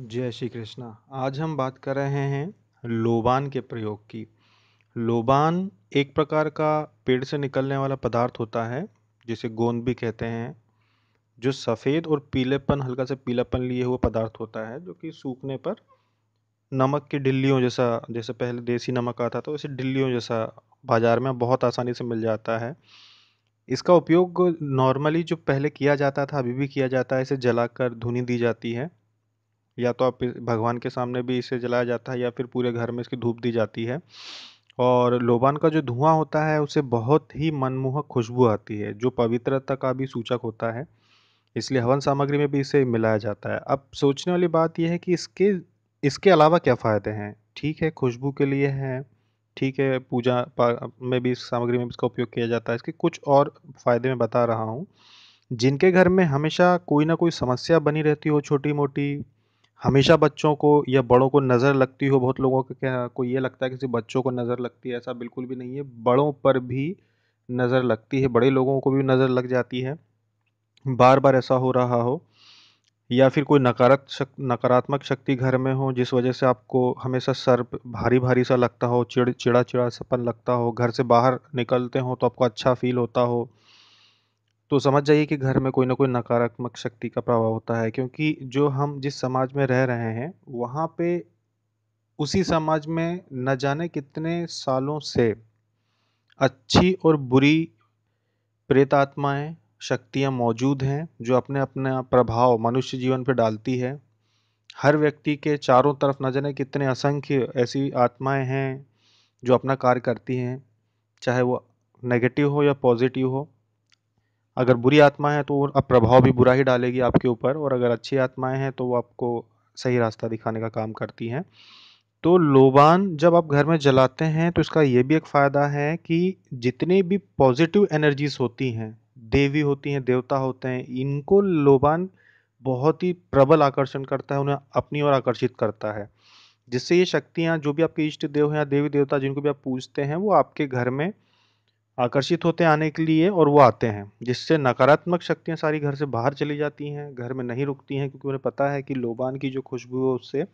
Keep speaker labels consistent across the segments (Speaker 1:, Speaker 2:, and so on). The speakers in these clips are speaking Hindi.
Speaker 1: जय श्री कृष्णा आज हम बात कर रहे हैं लोबान के प्रयोग की लोबान एक प्रकार का पेड़ से निकलने वाला पदार्थ होता है जिसे गोंद भी कहते हैं जो सफ़ेद और पीलेपन हल्का से पीलापन लिए हुए पदार्थ होता है जो कि सूखने पर नमक की डिल्लियों जैसा जैसे पहले देसी नमक आता था वैसे डिल्लियों जैसा बाज़ार में बहुत आसानी से मिल जाता है इसका उपयोग नॉर्मली जो पहले किया जाता था अभी भी किया जाता है इसे जलाकर धुनी दी जाती है या तो आप भगवान के सामने भी इसे जलाया जाता है या फिर पूरे घर में इसकी धूप दी जाती है और लोबान का जो धुआं होता है उसे बहुत ही मनमोहक खुशबू आती है जो पवित्रता का भी सूचक होता है इसलिए हवन सामग्री में भी इसे मिलाया जाता है अब सोचने वाली बात यह है कि इसके इसके अलावा क्या फ़ायदे हैं ठीक है खुशबू के लिए हैं ठीक है पूजा में भी इस सामग्री में इसका उपयोग किया जाता है इसके कुछ और फ़ायदे मैं बता रहा हूँ जिनके घर में हमेशा कोई ना कोई समस्या बनी रहती हो छोटी मोटी हमेशा बच्चों को या बड़ों को नज़र लगती हो बहुत लोगों के को ये लगता है कि सिर्फ बच्चों को नज़र लगती है ऐसा बिल्कुल भी नहीं है बड़ों पर भी नज़र लगती है बड़े लोगों को भी नज़र लग जाती है बार बार ऐसा हो रहा हो या फिर कोई नकारात्मक शक, नकारात्मक शक्ति घर में हो जिस वजह से आपको हमेशा सर भारी भारी सा लगता हो चिड़ चिड़ा चिड़ा सपन लगता हो घर से बाहर निकलते हो तो आपको अच्छा फील होता हो तो समझ जाइए कि घर में कोई ना कोई नकारात्मक शक्ति का प्रभाव होता है क्योंकि जो हम जिस समाज में रह रहे हैं वहाँ पे उसी समाज में न जाने कितने सालों से अच्छी और बुरी प्रेत आत्माएँ शक्तियाँ मौजूद हैं जो अपने अपना प्रभाव मनुष्य जीवन पर डालती है हर व्यक्ति के चारों तरफ न जाने कितने असंख्य ऐसी आत्माएं हैं जो अपना कार्य करती हैं चाहे वो नेगेटिव हो या पॉजिटिव हो अगर बुरी आत्मा है तो अब प्रभाव भी बुरा ही डालेगी आपके ऊपर और अगर अच्छी आत्माएं हैं तो वो आपको सही रास्ता दिखाने का काम करती हैं तो लोबान जब आप घर में जलाते हैं तो इसका ये भी एक फ़ायदा है कि जितनी भी पॉजिटिव एनर्जीज होती हैं देवी होती हैं देवता होते हैं इनको लोबान बहुत ही प्रबल आकर्षण करता है उन्हें अपनी ओर आकर्षित करता है जिससे ये शक्तियाँ जो भी आपके इष्ट देव हैं या देवी देवता जिनको भी आप पूजते हैं वो आपके घर में आकर्षित होते हैं आने के लिए और वो आते हैं जिससे नकारात्मक शक्तियाँ सारी घर से बाहर चली जाती हैं घर में नहीं रुकती हैं क्योंकि उन्हें पता है कि लोबान की जो खुशबू है उससे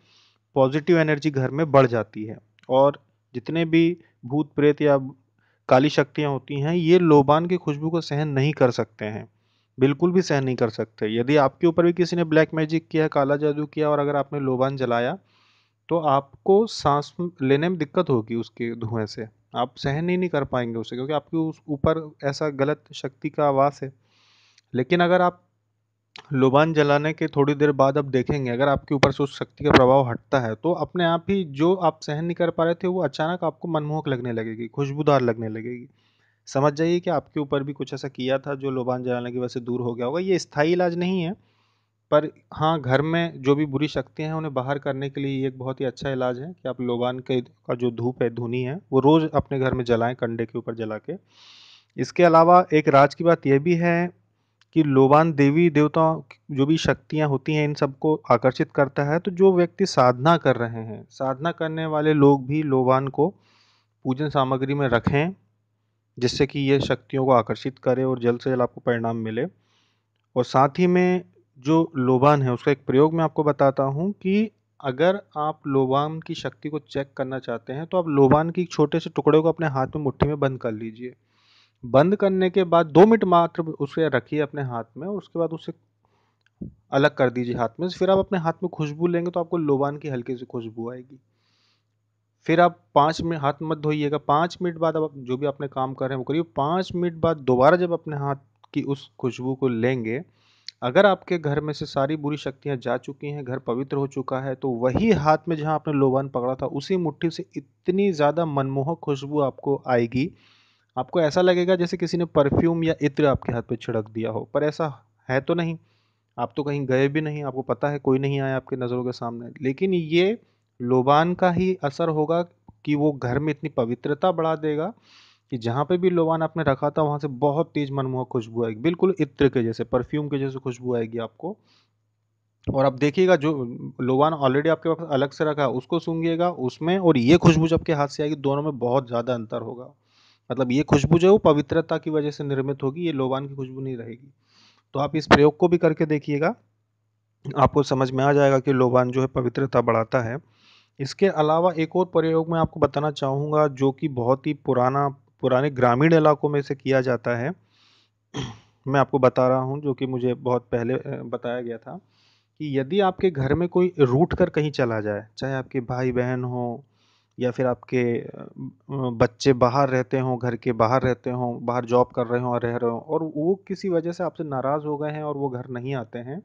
Speaker 1: पॉजिटिव एनर्जी घर में बढ़ जाती है और जितने भी भूत प्रेत या काली शक्तियाँ होती हैं ये लोबान की खुशबू को सहन नहीं कर सकते हैं बिल्कुल भी सहन नहीं कर सकते यदि आपके ऊपर भी किसी ने ब्लैक मैजिक किया काला जादू किया और अगर आपने लोबान जलाया तो आपको सांस लेने में दिक्कत होगी उसके धुएँ से आप सहन ही नहीं कर पाएंगे उसे क्योंकि आपके उस ऊपर ऐसा गलत शक्ति का आवास है लेकिन अगर आप लोबान जलाने के थोड़ी देर बाद आप देखेंगे अगर आपके ऊपर से उस शक्ति का प्रभाव हटता है तो अपने आप ही जो आप सहन नहीं कर पा रहे थे वो अचानक आपको मनमोहक लगने लगेगी खुशबूदार लगने लगेगी समझ जाइए कि आपके ऊपर भी कुछ ऐसा किया था जो लोबान जलाने की वजह से दूर हो गया होगा ये स्थायी इलाज नहीं है पर हाँ घर में जो भी बुरी शक्तियाँ हैं उन्हें बाहर करने के लिए ये एक बहुत ही अच्छा इलाज है कि आप लोबान के का जो धूप है धुनी है वो रोज़ अपने घर में जलाएं कंडे के ऊपर जला के इसके अलावा एक राज की बात यह भी है कि लोबान देवी देवता जो भी शक्तियाँ होती हैं इन सबको आकर्षित करता है तो जो व्यक्ति साधना कर रहे हैं साधना करने वाले लोग भी लोबान को पूजन सामग्री में रखें जिससे कि ये शक्तियों को आकर्षित करे और जल्द से जल्द आपको परिणाम मिले और साथ ही में जो लोबान है उसका एक प्रयोग मैं आपको बताता हूँ कि अगर आप लोबान की शक्ति को चेक करना चाहते हैं तो आप लोबान की छोटे से टुकड़े को अपने हाथ में मुट्ठी में बंद कर लीजिए बंद करने के बाद दो मिनट मात्र उसे रखिए अपने हाथ में उसके बाद उसे अलग कर दीजिए हाथ में फिर आप अपने हाथ में खुशबू लेंगे तो आपको लोबान की हल्की सी खुशबू आएगी फिर आप पाँच मिनट हाथ मत धोइएगा पाँच मिनट बाद आप जो भी अपने काम कर रहे हैं वो करिए पाँच मिनट बाद दोबारा जब अपने हाथ की उस खुशबू को लेंगे अगर आपके घर में से सारी बुरी शक्तियाँ जा चुकी हैं घर पवित्र हो चुका है तो वही हाथ में जहाँ आपने लोबान पकड़ा था उसी मुट्ठी से इतनी ज़्यादा मनमोहक खुशबू आपको आएगी आपको ऐसा लगेगा जैसे किसी ने परफ्यूम या इत्र आपके हाथ पे छिड़क दिया हो पर ऐसा है तो नहीं आप तो कहीं गए भी नहीं आपको पता है कोई नहीं आया आपके नज़रों के सामने लेकिन ये लोबान का ही असर होगा कि वो घर में इतनी पवित्रता बढ़ा देगा कि जहाँ पे भी लोवान आपने रखा था वहाँ से बहुत तेज़ मनमोहक खुशबू आएगी बिल्कुल इत्र के जैसे परफ्यूम के जैसे खुशबू आएगी आपको और आप देखिएगा जो लोबान ऑलरेडी आपके पास अलग से रखा है उसको सूंघिएगा उसमें और ये खुशबू जब आपके हाथ से आएगी दोनों में बहुत ज़्यादा अंतर होगा मतलब ये खुशबू जो है वो पवित्रता की वजह से निर्मित होगी ये लोबान की खुशबू नहीं रहेगी तो आप इस प्रयोग को भी करके देखिएगा आपको समझ में आ जाएगा कि लोबान जो है पवित्रता बढ़ाता है इसके अलावा एक और प्रयोग मैं आपको बताना चाहूँगा जो कि बहुत ही पुराना पुराने ग्रामीण इलाकों में से किया जाता है मैं आपको बता रहा हूँ जो कि मुझे बहुत पहले बताया गया था कि यदि आपके घर में कोई रूट कर कहीं चला जाए चाहे आपके भाई बहन हो या फिर आपके बच्चे बाहर रहते हों घर के बाहर रहते हों बाहर जॉब कर रहे हों और रह रहे हों और वो किसी वजह से आपसे नाराज़ हो गए हैं और वो घर नहीं आते हैं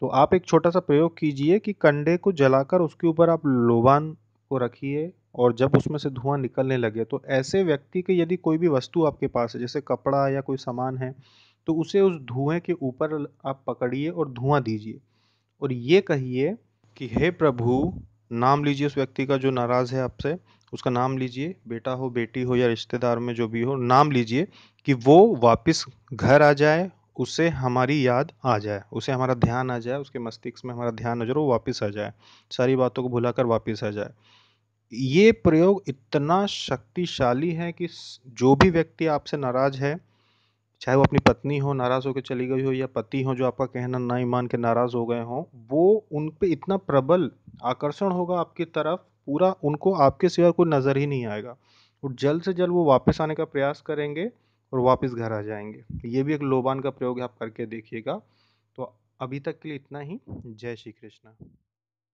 Speaker 1: तो आप एक छोटा सा प्रयोग कीजिए कि कंडे को जलाकर उसके ऊपर आप लोबान को रखिए और जब उसमें से धुआं निकलने लगे तो ऐसे व्यक्ति के यदि कोई भी वस्तु आपके पास है जैसे कपड़ा या कोई सामान है तो उसे उस धुएँ के ऊपर आप पकड़िए और धुआं दीजिए और ये कहिए कि हे प्रभु नाम लीजिए उस व्यक्ति का जो नाराज़ है आपसे उसका नाम लीजिए बेटा हो बेटी हो या रिश्तेदार में जो भी हो नाम लीजिए कि वो वापस घर आ जाए उसे हमारी याद आ जाए उसे हमारा ध्यान आ जाए उसके मस्तिष्क में हमारा ध्यान आ जाए वो वापस आ जाए सारी बातों को भुलाकर वापस आ जाए ये प्रयोग इतना शक्तिशाली है कि जो भी व्यक्ति आपसे नाराज़ है चाहे वो अपनी पत्नी हो नाराज़ होकर चली गई हो या पति हो जो आपका कहना ना मान के नाराज़ हो गए हों वो उन पे इतना प्रबल आकर्षण होगा आपकी तरफ पूरा उनको आपके सिवा कोई नज़र ही नहीं आएगा और जल्द से जल्द वो वापस आने का प्रयास करेंगे और वापस घर आ जाएंगे ये भी एक लोबान का प्रयोग आप करके देखिएगा तो अभी तक के लिए इतना ही जय श्री कृष्णा